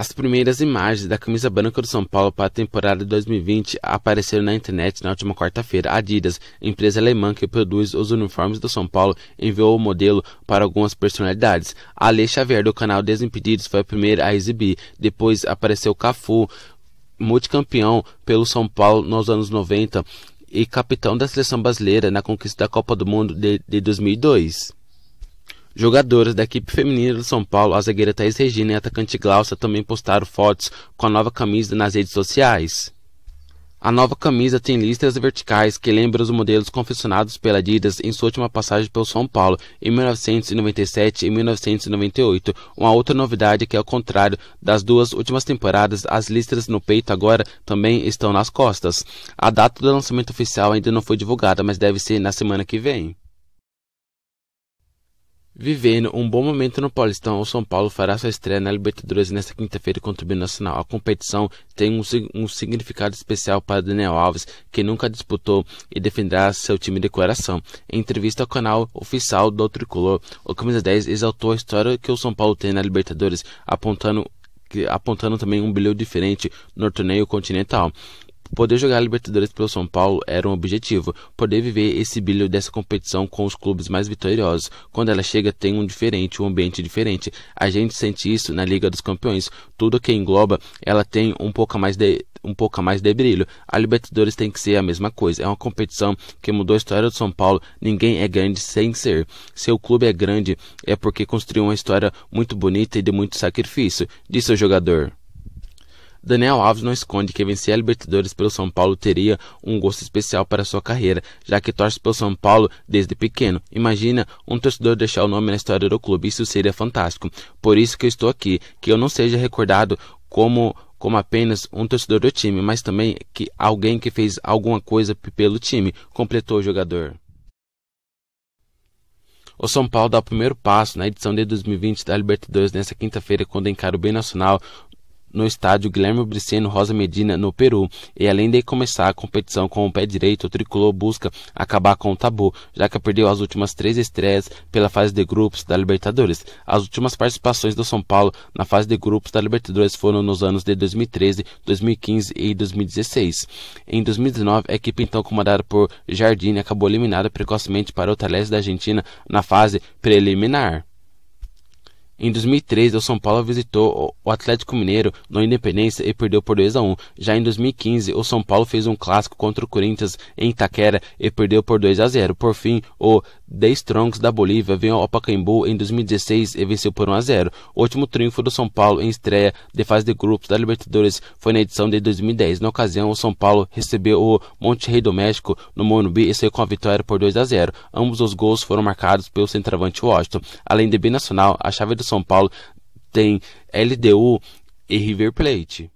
As primeiras imagens da camisa branca do São Paulo para a temporada 2020 apareceram na internet na última quarta-feira. A Adidas, empresa alemã que produz os uniformes do São Paulo, enviou o modelo para algumas personalidades. Ale Xavier, do canal Desimpedidos, foi a primeira a exibir. Depois apareceu Cafu, multicampeão pelo São Paulo nos anos 90 e capitão da seleção brasileira na conquista da Copa do Mundo de, de 2002. Jogadoras da equipe feminina do São Paulo, a zagueira Thaís Regina e a atacante Glaucia também postaram fotos com a nova camisa nas redes sociais. A nova camisa tem listras verticais que lembram os modelos confeccionados pela Adidas em sua última passagem pelo São Paulo em 1997 e 1998. Uma outra novidade é que, ao contrário das duas últimas temporadas, as listras no peito agora também estão nas costas. A data do lançamento oficial ainda não foi divulgada, mas deve ser na semana que vem vivendo um bom momento no Paulistão, o São Paulo fará sua estreia na Libertadores nesta quinta-feira contra o Binacional. A competição tem um, um, significado especial para Daniel Alves, que nunca disputou e defenderá seu time de coração. Em entrevista ao canal oficial do Tricolor, o Camisa 10 exaltou a história que o São Paulo tem na Libertadores, apontando apontando também um bilhão diferente no torneio continental. Poder jogar a Libertadores pelo São Paulo era um objetivo, poder viver esse brilho dessa competição com os clubes mais vitoriosos. Quando ela chega, tem um diferente, um ambiente diferente. A gente sente isso na Liga dos Campeões. Tudo que engloba, ela tem um pouco mais de um pouco mais de brilho. A Libertadores tem que ser a mesma coisa. É uma competição que mudou a história do São Paulo. Ninguém é grande sem ser. Seu clube é grande é porque construiu uma história muito bonita e de muito sacrifício, disse o jogador. Daniel Alves não esconde que vencer a Libertadores pelo São Paulo teria um gosto especial para sua carreira, já que torce pelo São Paulo desde pequeno. Imagina um torcedor deixar o nome na história do clube, isso seria fantástico. Por isso que eu estou aqui, que eu não seja recordado como como apenas um torcedor do time, mas também que alguém que fez alguma coisa pelo time, completou o jogador. O São Paulo dá o primeiro passo na edição de 2020 da Libertadores nesta quinta-feira quando encara o Binacional no estádio Guilherme Briceno Rosa Medina, no Peru. E além de começar a competição com o pé direito, o tricolor busca acabar com o tabu, já que perdeu as últimas três estreias pela fase de grupos da Libertadores. As últimas participações do São Paulo na fase de grupos da Libertadores foram nos anos de 2013, 2015 e 2016. Em 2019, a equipe então comandada por Jardine acabou eliminada precocemente para o Talés da Argentina na fase preliminar. Em 2013, o São Paulo visitou o Atlético Mineiro no Independência e perdeu por 2 a 1. Já em 2015, o São Paulo fez um clássico contra o Corinthians em Itaquera e perdeu por 2 a 0. Por fim, o 10 Strongs da Bolívia veio ao Pacaembu em 2016 e venceu por 1 a 0. O último triunfo do São Paulo em estreia de fase de grupos da Libertadores foi na edição de 2010. Na ocasião, o São Paulo recebeu o Monterrey do México no Morumbi e saiu com a vitória por 2 a 0. Ambos os gols foram marcados pelo centroavante Washington. Além de binacional, a chave do São Paulo tem LDU e River Plate.